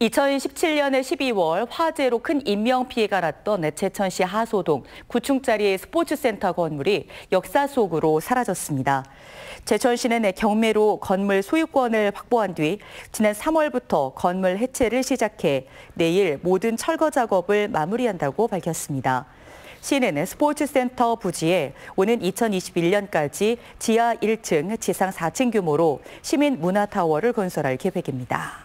2017년에 12월 화재로 큰 인명피해가 났던 제천시 하소동 9층짜리 스포츠센터 건물이 역사 속으로 사라졌습니다. 제천시는 경매로 건물 소유권을 확보한 뒤 지난 3월부터 건물 해체를 시작해 내일 모든 철거 작업을 마무리한다고 밝혔습니다. 시는 스포츠센터 부지에 오는 2021년까지 지하 1층, 지상 4층 규모로 시민 문화타워를 건설할 계획입니다.